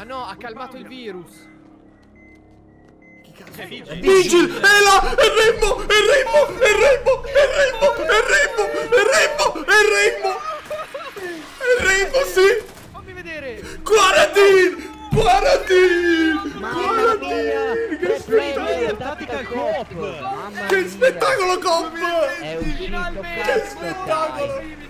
Ah no, ha calmato il virus. Chi cazzo è Vigil? Vigil! È là! È Rimbo, È Rimbo, È Rembo! È Rembo! È Rembo! È Rembo! È Rembo! È Rembo, sì! Fammi vedere! Quarantine! Quarantine! Quarantine! Che spettacolo! Tattica Cop! Che spettacolo Cop! Che spettacolo!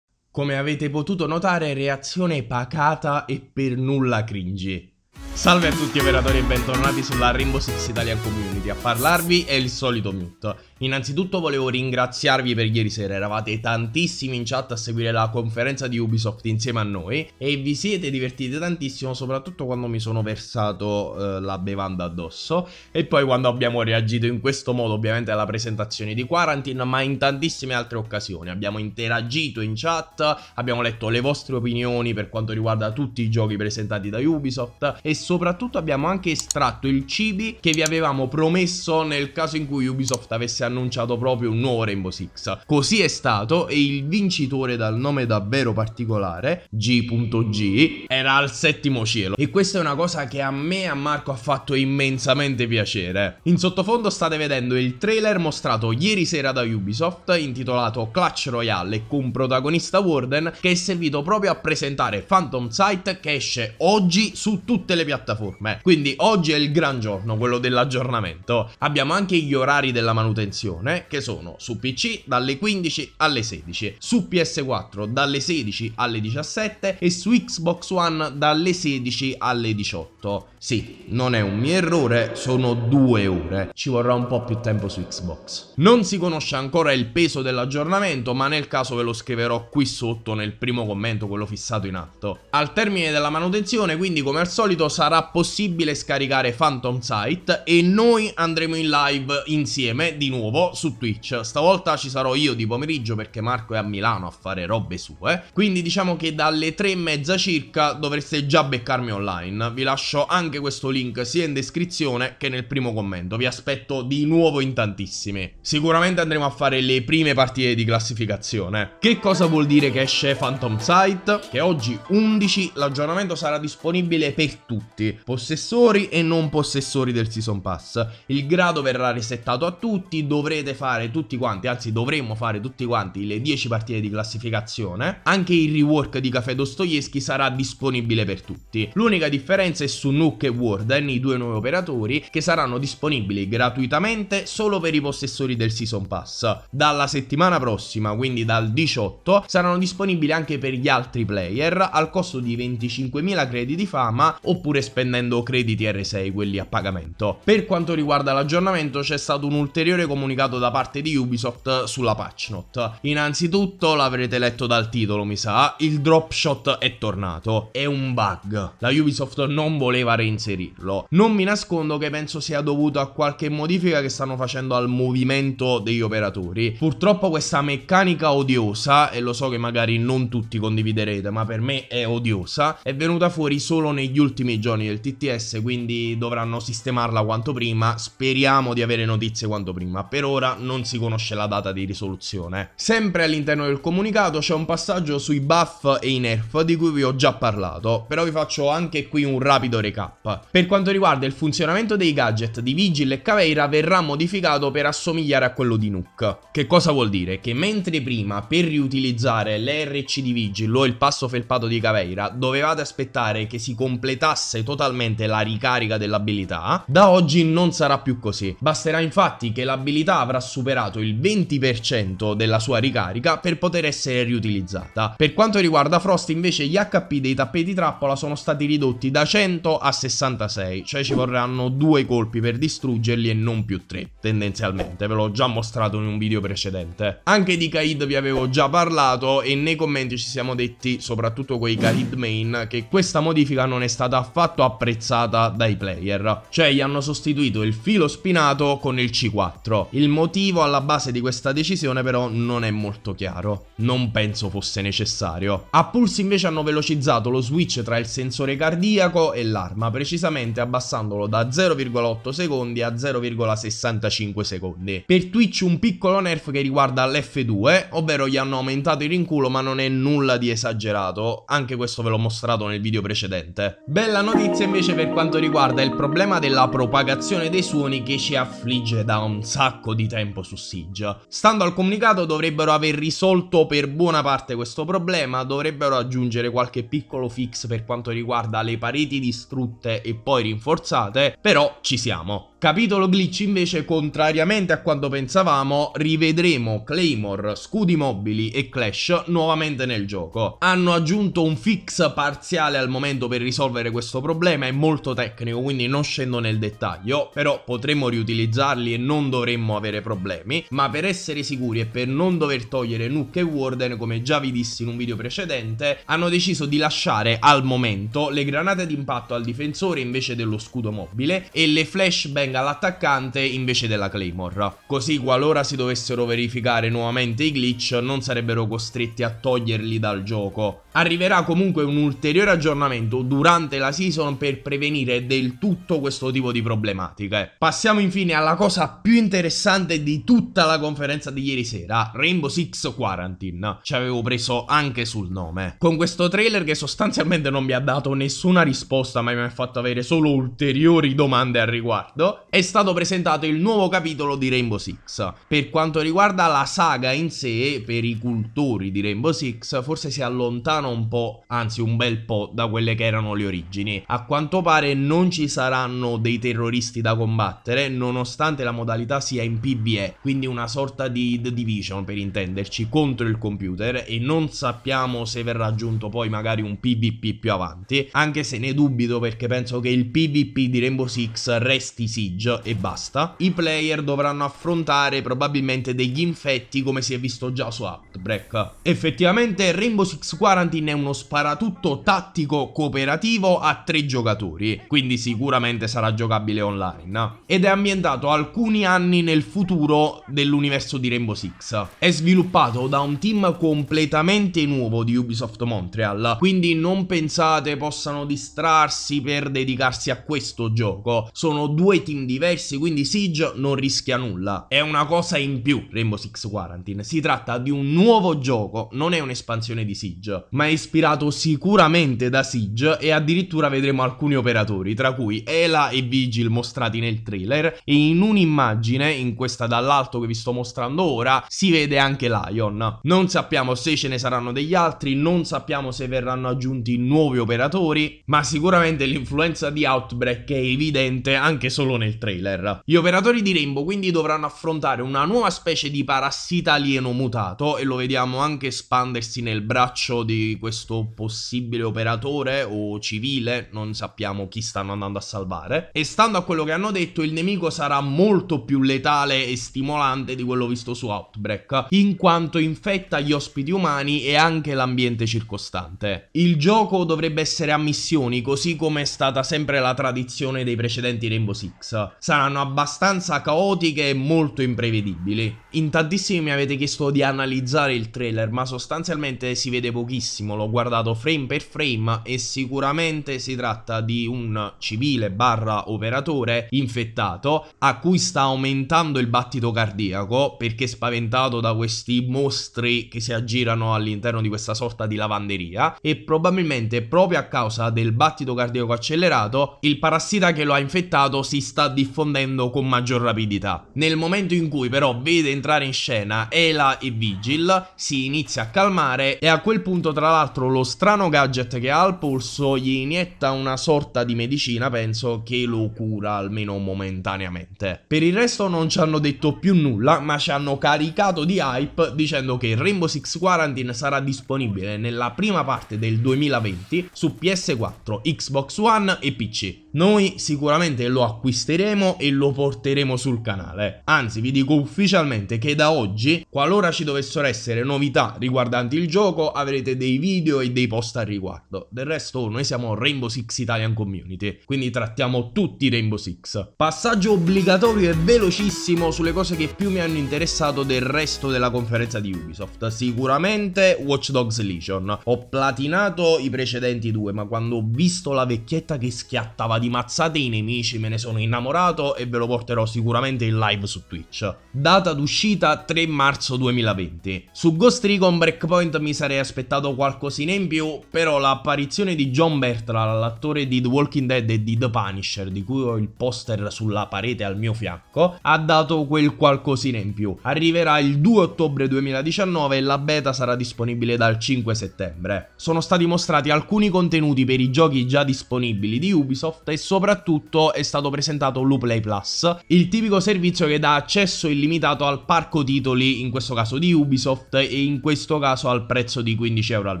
come avete potuto notare reazione pacata e per nulla cringe. Salve a tutti operatori e bentornati sulla Rainbow Six Italian Community, a parlarvi è il solito Mute. Innanzitutto volevo ringraziarvi per ieri sera, eravate tantissimi in chat a seguire la conferenza di Ubisoft insieme a noi e vi siete divertiti tantissimo soprattutto quando mi sono versato eh, la bevanda addosso e poi quando abbiamo reagito in questo modo ovviamente alla presentazione di Quarantine ma in tantissime altre occasioni, abbiamo interagito in chat, abbiamo letto le vostre opinioni per quanto riguarda tutti i giochi presentati da Ubisoft e soprattutto abbiamo anche estratto il cibi che vi avevamo promesso nel caso in cui Ubisoft avesse annunciato proprio un nuovo Rainbow Six. Così è stato e il vincitore dal nome davvero particolare, G.G, era al settimo cielo. E questa è una cosa che a me e a Marco ha fatto immensamente piacere. In sottofondo state vedendo il trailer mostrato ieri sera da Ubisoft intitolato Clutch Royale con protagonista Warden che è servito proprio a presentare Phantom Sight che esce oggi su tutte le piattaforme piattaforme. Eh. Quindi oggi è il gran giorno, quello dell'aggiornamento. Abbiamo anche gli orari della manutenzione, che sono su PC dalle 15 alle 16, su PS4 dalle 16 alle 17 e su Xbox One dalle 16 alle 18. Sì, non è un mio errore, sono due ore. Ci vorrà un po' più tempo su Xbox. Non si conosce ancora il peso dell'aggiornamento, ma nel caso ve lo scriverò qui sotto nel primo commento, quello fissato in alto. Al termine della manutenzione, quindi come al solito, sarà sarà possibile scaricare Phantom Sight e noi andremo in live insieme di nuovo su Twitch. Stavolta ci sarò io di pomeriggio perché Marco è a Milano a fare robe sue, quindi diciamo che dalle tre e mezza circa dovreste già beccarmi online. Vi lascio anche questo link sia in descrizione che nel primo commento, vi aspetto di nuovo in tantissimi. Sicuramente andremo a fare le prime partite di classificazione. Che cosa vuol dire che esce Phantom Sight? Che oggi 11 l'aggiornamento sarà disponibile per tutti tutti, possessori e non possessori del Season Pass. Il grado verrà resettato a tutti, dovrete fare tutti quanti, anzi dovremmo fare tutti quanti le 10 partite di classificazione. Anche il rework di Café Dostoevsky sarà disponibile per tutti. L'unica differenza è su Nook e Warden, eh, i due nuovi operatori, che saranno disponibili gratuitamente solo per i possessori del Season Pass. Dalla settimana prossima, quindi dal 18, saranno disponibili anche per gli altri player al costo di 25.000 crediti fama oppure spendendo crediti R6, quelli a pagamento. Per quanto riguarda l'aggiornamento c'è stato un ulteriore comunicato da parte di Ubisoft sulla patch note. Innanzitutto, l'avrete letto dal titolo mi sa, il dropshot è tornato, è un bug. La Ubisoft non voleva reinserirlo. Non mi nascondo che penso sia dovuto a qualche modifica che stanno facendo al movimento degli operatori. Purtroppo questa meccanica odiosa, e lo so che magari non tutti condividerete, ma per me è odiosa, è venuta fuori solo negli ultimi giorni limitazioni del TTS, quindi dovranno sistemarla quanto prima. Speriamo di avere notizie quanto prima. Per ora non si conosce la data di risoluzione. Sempre all'interno del comunicato c'è un passaggio sui buff e i nerf di cui vi ho già parlato, però vi faccio anche qui un rapido recap. Per quanto riguarda il funzionamento dei gadget di Vigil e Caveira verrà modificato per assomigliare a quello di Nuke. Che cosa vuol dire? Che mentre prima per riutilizzare l'RC di Vigil o il passo felpato di Caveira dovevate aspettare che si completasse totalmente la ricarica dell'abilità, da oggi non sarà più così. Basterà infatti che l'abilità avrà superato il 20% della sua ricarica per poter essere riutilizzata. Per quanto riguarda Frost invece gli HP dei tappeti trappola sono stati ridotti da 100 a 66, cioè ci vorranno due colpi per distruggerli e non più tre, tendenzialmente, ve l'ho già mostrato in un video precedente. Anche di Kaid vi avevo già parlato e nei commenti ci siamo detti, soprattutto quei Kaid main, che questa modifica non è stata affatto affatto apprezzata dai player, cioè gli hanno sostituito il filo spinato con il C4. Il motivo alla base di questa decisione però non è molto chiaro, non penso fosse necessario. A Pulse invece hanno velocizzato lo switch tra il sensore cardiaco e l'arma, precisamente abbassandolo da 0,8 secondi a 0,65 secondi. Per Twitch un piccolo nerf che riguarda l'F2, ovvero gli hanno aumentato il rinculo ma non è nulla di esagerato, anche questo ve l'ho mostrato nel video precedente. Bella notizia notizia invece per quanto riguarda il problema della propagazione dei suoni che ci affligge da un sacco di tempo su Siege. Stando al comunicato dovrebbero aver risolto per buona parte questo problema, dovrebbero aggiungere qualche piccolo fix per quanto riguarda le pareti distrutte e poi rinforzate, però ci siamo. Capitolo glitch invece, contrariamente a quanto pensavamo, rivedremo Claymore, scudi mobili e Clash nuovamente nel gioco. Hanno aggiunto un fix parziale al momento per risolvere questo problema, è molto tecnico quindi non scendo nel dettaglio, però potremmo riutilizzarli e non dovremmo avere problemi, ma per essere sicuri e per non dover togliere Nuke e Warden, come già vi dissi in un video precedente, hanno deciso di lasciare al momento le granate d'impatto al difensore invece dello scudo mobile e le flashbang venga l'attaccante invece della Claymore. Così qualora si dovessero verificare nuovamente i glitch non sarebbero costretti a toglierli dal gioco, Arriverà comunque un ulteriore aggiornamento durante la season per prevenire del tutto questo tipo di problematiche. Passiamo infine alla cosa più interessante di tutta la conferenza di ieri sera, Rainbow Six Quarantine. Ci avevo preso anche sul nome. Con questo trailer che sostanzialmente non mi ha dato nessuna risposta ma mi ha fatto avere solo ulteriori domande al riguardo, è stato presentato il nuovo capitolo di Rainbow Six. Per quanto riguarda la saga in sé, per i cultori di Rainbow Six, forse si allontana allontanano un po', anzi un bel po', da quelle che erano le origini. A quanto pare non ci saranno dei terroristi da combattere, nonostante la modalità sia in PBE, quindi una sorta di The Division per intenderci, contro il computer e non sappiamo se verrà aggiunto poi magari un PvP più avanti, anche se ne dubito perché penso che il PvP di Rainbow Six resti Siege e basta. I player dovranno affrontare probabilmente degli infetti come si è visto già su Outbreak. Effettivamente Rainbow Six 40 Constantin è uno sparatutto tattico cooperativo a tre giocatori, quindi sicuramente sarà giocabile online, ed è ambientato alcuni anni nel futuro dell'universo di Rainbow Six. È sviluppato da un team completamente nuovo di Ubisoft Montreal, quindi non pensate possano distrarsi per dedicarsi a questo gioco. Sono due team diversi, quindi Siege non rischia nulla. È una cosa in più Rainbow Six Quarantine, si tratta di un nuovo gioco, non è un'espansione di Siege, ma ma è ispirato sicuramente da Siege e addirittura vedremo alcuni operatori, tra cui Ela e Vigil mostrati nel trailer e in un'immagine, in questa dall'alto che vi sto mostrando ora, si vede anche Lion. Non sappiamo se ce ne saranno degli altri, non sappiamo se verranno aggiunti nuovi operatori, ma sicuramente l'influenza di Outbreak è evidente anche solo nel trailer. Gli operatori di Rainbow quindi dovranno affrontare una nuova specie di parassita alieno mutato e lo vediamo anche espandersi nel braccio di questo possibile operatore o civile, non sappiamo chi stanno andando a salvare. E stando a quello che hanno detto, il nemico sarà molto più letale e stimolante di quello visto su Outbreak, in quanto infetta gli ospiti umani e anche l'ambiente circostante. Il gioco dovrebbe essere a missioni, così come è stata sempre la tradizione dei precedenti Rainbow Six. Saranno abbastanza caotiche e molto imprevedibili. In tantissimi mi avete chiesto di analizzare il trailer, ma sostanzialmente si vede pochissimo benissimo, l'ho guardato frame per frame e sicuramente si tratta di un civile barra operatore infettato a cui sta aumentando il battito cardiaco perché spaventato da questi mostri che si aggirano all'interno di questa sorta di lavanderia e probabilmente proprio a causa del battito cardiaco accelerato il parassita che lo ha infettato si sta diffondendo con maggior rapidità. Nel momento in cui però vede entrare in scena Ela e Vigil si inizia a calmare e a quel punto tra tra l'altro lo strano gadget che ha al polso gli inietta una sorta di medicina, penso, che lo cura almeno momentaneamente. Per il resto non ci hanno detto più nulla, ma ci hanno caricato di hype dicendo che Rainbow Six Quarantine sarà disponibile nella prima parte del 2020 su PS4, Xbox One e PC. Noi sicuramente lo acquisteremo e lo porteremo sul canale. Anzi, vi dico ufficialmente che da oggi, qualora ci dovessero essere novità riguardanti il gioco, avrete dei dei video e dei post al riguardo. Del resto noi siamo Rainbow Six Italian Community, quindi trattiamo tutti Rainbow Six. Passaggio obbligatorio e velocissimo sulle cose che più mi hanno interessato del resto della conferenza di Ubisoft. Sicuramente Watch Dogs Legion. Ho platinato i precedenti due, ma quando ho visto la vecchietta che schiattava di mazzate i nemici me ne sono innamorato e ve lo porterò sicuramente in live su Twitch. Data d'uscita 3 marzo 2020. Su Ghost Recon Breakpoint mi sarei aspettato qualcosa qualcosina in più, però l'apparizione di John Bertrand, l'attore di The Walking Dead e di The Punisher, di cui ho il poster sulla parete al mio fianco, ha dato quel qualcosina in più. Arriverà il 2 ottobre 2019 e la beta sarà disponibile dal 5 settembre. Sono stati mostrati alcuni contenuti per i giochi già disponibili di Ubisoft e soprattutto è stato presentato l'Uplay Plus, il tipico servizio che dà accesso illimitato al parco titoli, in questo caso di Ubisoft, e in questo caso al prezzo di 15 euro al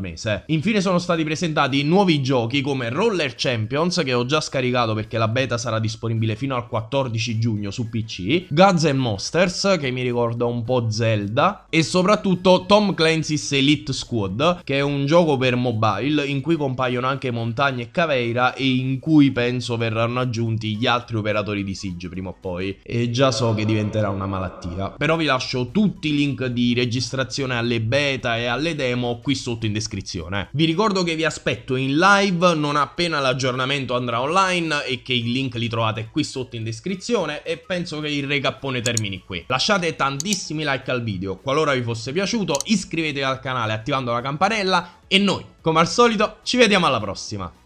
mese. Eh. Infine sono stati presentati nuovi giochi come Roller Champions, che ho già scaricato perché la beta sarà disponibile fino al 14 giugno su PC, Guns and Monsters, che mi ricorda un po' Zelda, e soprattutto Tom Clancy's Elite Squad, che è un gioco per mobile in cui compaiono anche Montagne e Caveira e in cui penso verranno aggiunti gli altri operatori di Siege prima o poi. E già so che diventerà una malattia. Però vi lascio tutti i link di registrazione alle beta e alle demo qui sotto in descrizione descrizione. Vi ricordo che vi aspetto in live non appena l'aggiornamento andrà online e che i link li trovate qui sotto in descrizione e penso che il recapone termini qui. Lasciate tantissimi like al video, qualora vi fosse piaciuto iscrivetevi al canale attivando la campanella e noi, come al solito, ci vediamo alla prossima.